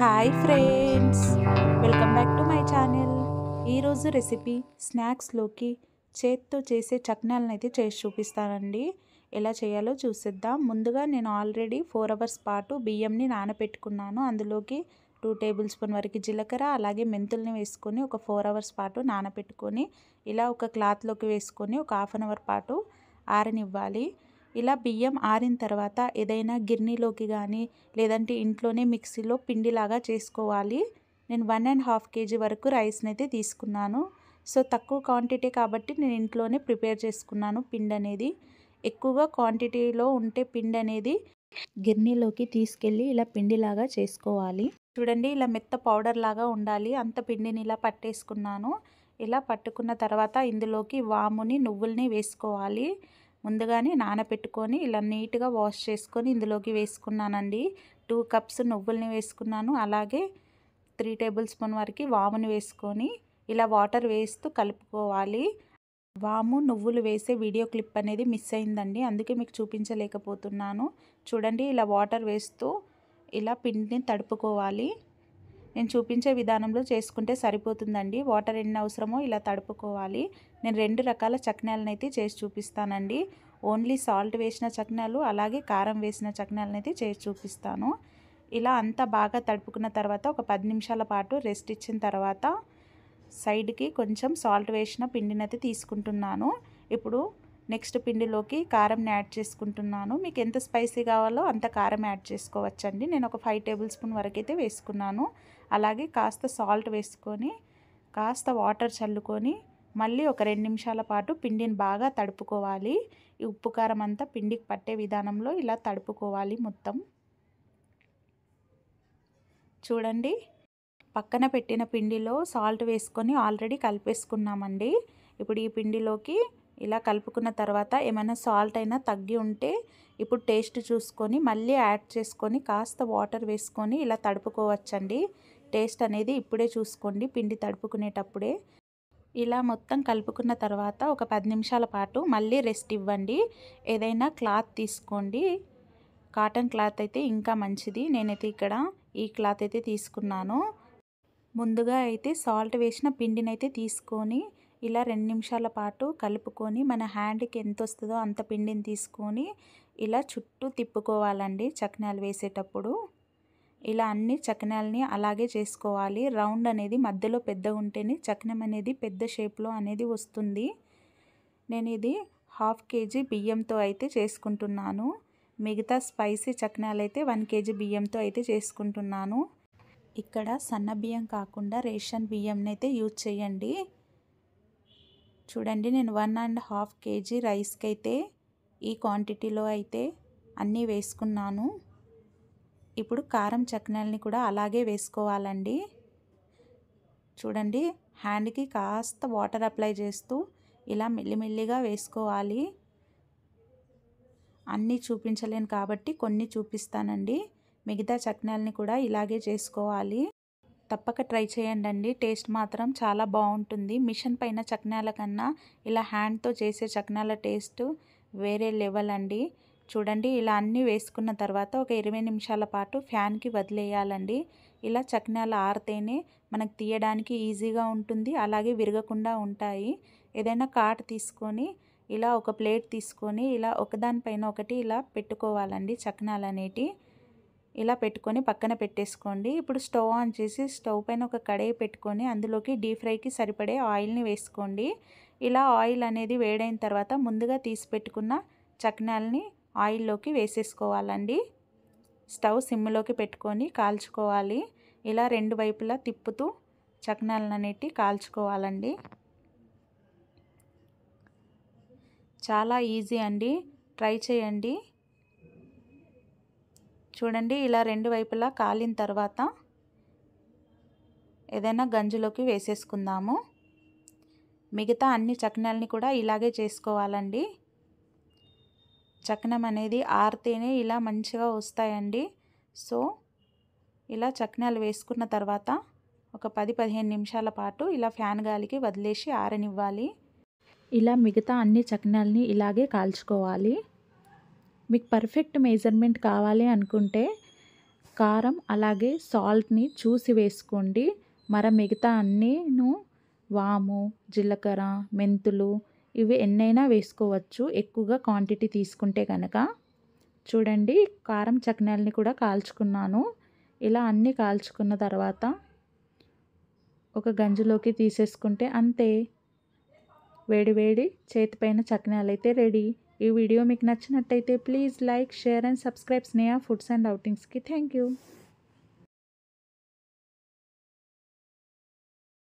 hi friends welcome back to my channel ఈరోజు recipe స్నాక్స్లోకి చేత్తో చేసే చట్నాలను అయితే చేసి చూపిస్తానండి ఎలా చేయాలో చూసిద్దాం ముందుగా నేను ఆల్రెడీ ఫోర్ అవర్స్ పాటు బియ్యంని నానబెట్టుకున్నాను అందులోకి టూ టేబుల్ స్పూన్ వరకు జీలకర్ర అలాగే మెంతుల్ని వేసుకొని ఒక ఫోర్ అవర్స్ పాటు నానబెట్టుకొని ఇలా ఒక క్లాత్లోకి వేసుకొని ఒక హాఫ్ అన్ అవర్ పాటు ఆరనివ్వాలి ఇలా బియ్యం ఆరిన తర్వాత ఏదైనా గిర్నీలోకి కానీ లేదంటే ఇంట్లోనే మిక్సీలో పిండిలాగా చేసుకోవాలి నేను వన్ అండ్ హాఫ్ కేజీ వరకు రైస్ని అయితే తీసుకున్నాను సో తక్కువ క్వాంటిటీ కాబట్టి నేను ఇంట్లోనే ప్రిపేర్ చేసుకున్నాను పిండి అనేది ఎక్కువగా క్వాంటిటీలో ఉంటే పిండి అనేది గిర్నీలోకి తీసుకెళ్ళి ఇలా పిండిలాగా చేసుకోవాలి చూడండి ఇలా మెత్త పౌడర్ లాగా ఉండాలి అంత పిండిని ఇలా పట్టేసుకున్నాను ఇలా పట్టుకున్న తర్వాత ఇందులోకి వాముని నువ్వుల్ని వేసుకోవాలి ముందుగానే నానబెట్టుకొని ఇలా నీట్గా వాష్ చేసుకొని ఇందులోకి వేసుకున్నానండి టూ కప్స్ నువ్వుల్ని వేసుకున్నాను అలాగే త్రీ టేబుల్ స్పూన్ వరకు వాముని వేసుకొని ఇలా వాటర్ వేస్తూ కలుపుకోవాలి వాము నువ్వులు వేసే వీడియో క్లిప్ అనేది మిస్ అయిందండి అందుకే మీకు చూపించలేకపోతున్నాను చూడండి ఇలా వాటర్ వేస్తూ ఇలా పిండిని తడుపుకోవాలి నేను చూపించే విధానంలో చేసుకుంటే సరిపోతుందండి వాటర్ ఎన్ని అవసరమో ఇలా తడుపుకోవాలి నేను రెండు రకాల చక్నాలను అయితే చేసి చూపిస్తానండి ఓన్లీ సాల్ట్ వేసిన చక్నాలు అలాగే కారం వేసిన చక్నాలను అయితే చేసి చూపిస్తాను ఇలా అంతా బాగా తడుపుకున్న తర్వాత ఒక పది నిమిషాల పాటు రెస్ట్ ఇచ్చిన తర్వాత సైడ్కి కొంచెం సాల్ట్ వేసిన పిండినైతే తీసుకుంటున్నాను ఇప్పుడు నెక్స్ట్ పిండిలోకి కారం యాడ్ చేసుకుంటున్నాను మీకు ఎంత స్పైసీ కావాలో అంత కారం యాడ్ చేసుకోవచ్చండి నేను ఒక ఫైవ్ టేబుల్ స్పూన్ వరకు అయితే వేసుకున్నాను అలాగే కాస్త సాల్ట్ వేసుకొని కాస్త వాటర్ చల్లుకొని మళ్ళీ ఒక రెండు నిమిషాల పాటు పిండిని బాగా తడుపుకోవాలి ఈ ఉప్పు కారం అంతా పిండికి పట్టే విధానంలో ఇలా తడుపుకోవాలి మొత్తం చూడండి పక్కన పెట్టిన పిండిలో సాల్ట్ వేసుకొని ఆల్రెడీ కలిపేసుకున్నామండి ఇప్పుడు ఈ పిండిలోకి ఇలా కలుపుకున్న తర్వాత ఏమైనా సాల్ట్ అయినా తగ్గి ఉంటే ఇప్పుడు టేస్ట్ చూసుకొని మళ్ళీ యాడ్ చేసుకొని కాస్త వాటర్ వేసుకొని ఇలా తడుపుకోవచ్చండి టేస్ట్ అనేది ఇప్పుడే చూసుకోండి పిండి తడుపుకునేటప్పుడే ఇలా మొత్తం కలుపుకున్న తర్వాత ఒక పది నిమిషాల పాటు మళ్ళీ రెస్ట్ ఇవ్వండి ఏదైనా క్లాత్ తీసుకోండి కాటన్ క్లాత్ అయితే ఇంకా మంచిది నేనైతే ఇక్కడ ఈ క్లాత్ అయితే తీసుకున్నాను ముందుగా అయితే సాల్ట్ వేసిన పిండినైతే తీసుకొని ఇలా రెండు నిమిషాల పాటు కలుపుకొని మన హ్యాండ్కి ఎంత వస్తుందో అంత పిండిని తీసుకొని ఇలా చుట్టూ తిప్పుకోవాలండి చక్నాలు వేసేటప్పుడు ఇలా అన్ని చక్నాలని అలాగే చేసుకోవాలి రౌండ్ అనేది మధ్యలో పెద్ద ఉంటేనే చక్నం అనేది పెద్ద షేప్లో అనేది వస్తుంది నేను ఇది హాఫ్ కేజీ బియ్యంతో అయితే చేసుకుంటున్నాను మిగతా స్పైసీ చక్నాలు అయితే వన్ కేజీ బియ్యంతో అయితే చేసుకుంటున్నాను ఇక్కడ సన్న బియ్యం కాకుండా రేషన్ బియ్యంని అయితే యూజ్ చేయండి చూడండి నేను వన్ అండ్ హాఫ్ కేజీ రైస్కి అయితే ఈ క్వాంటిటీలో అయితే అన్నీ వేసుకున్నాను ఇప్పుడు కారం చక్నాలని కూడా అలాగే వేసుకోవాలండి చూడండి హ్యాండ్కి కాస్త వాటర్ అప్లై చేస్తూ ఇలా మెల్లిమెల్లిగా వేసుకోవాలి అన్నీ చూపించలేను కాబట్టి కొన్ని చూపిస్తానండి మిగతా చక్నాలని కూడా ఇలాగే చేసుకోవాలి తప్పక ట్రై చేయండి టేస్ట్ మాత్రం చాలా బాగుంటుంది మిషన్ పైన చక్నాల కన్నా ఇలా హ్యాండ్తో చేసే చక్నాల టేస్ట్ వేరే లెవెల్ అండి చూడండి ఇలా అన్నీ వేసుకున్న తర్వాత ఒక ఇరవై నిమిషాల పాటు ఫ్యాన్కి వదిలేయాలండి ఇలా చక్నాలు ఆరితేనే మనకు తీయడానికి ఈజీగా ఉంటుంది అలాగే విరగకుండా ఉంటాయి ఏదైనా కాట్ తీసుకొని ఇలా ఒక ప్లేట్ తీసుకొని ఇలా ఒకదానిపైన ఒకటి ఇలా పెట్టుకోవాలండి చక్నాలు అనేటివి ఇలా పెట్టుకొని పక్కన పెట్టేసుకోండి ఇప్పుడు స్టవ్ ఆన్ చేసి స్టవ్ పైన ఒక కడాయి పెట్టుకొని అందులోకి డీప్ ఫ్రైకి సరిపడే ఆయిల్ని వేసుకోండి ఇలా ఆయిల్ అనేది వేడైన తర్వాత ముందుగా తీసి పెట్టుకున్న చక్నాల్ని ఆయిల్లోకి వేసేసుకోవాలండి స్టవ్ సిమ్లోకి పెట్టుకొని కాల్చుకోవాలి ఇలా రెండు వైపులా తిప్పుతూ చక్నాలననేటి కాల్చుకోవాలండి చాలా ఈజీ అండి ట్రై చేయండి చూడండి ఇలా రెండు వైపులా కాలిన తర్వాత ఏదైనా గంజులోకి వేసేసుకుందాము మిగతా అన్ని చక్నాలని కూడా ఇలాగే చేసుకోవాలండి చక్నం అనేది ఆరితేనే ఇలా మంచిగా వస్తాయండి సో ఇలా చక్నాలు వేసుకున్న తర్వాత ఒక పది పదిహేను నిమిషాల పాటు ఇలా ఫ్యాన్ గాలికి వదిలేసి ఆరనివ్వాలి ఇలా మిగతా అన్ని చక్నాలని ఇలాగే కాల్చుకోవాలి మీకు పర్ఫెక్ట్ మెజర్మెంట్ కావాలి అనుకుంటే కారం అలాగే సాల్ట్ని చూసి వేసుకోండి మరి మిగతా అన్నీను వాము జీలకర్ర మెంతులు ఇవి ఎన్నైనా వేసుకోవచ్చు ఎక్కువగా క్వాంటిటీ తీసుకుంటే కనుక చూడండి కారం చక్నాలని కూడా కాల్చుకున్నాను ఇలా అన్నీ కాల్చుకున్న తర్వాత ఒక గంజులోకి తీసేసుకుంటే అంతే వేడివేడి చేతిపైన చక్నాలు అయితే రెడీ ఈ వీడియో మీకు నచ్చినట్లయితే please like share and subscribe Sneha Foods and Outings కి థాంక్యూ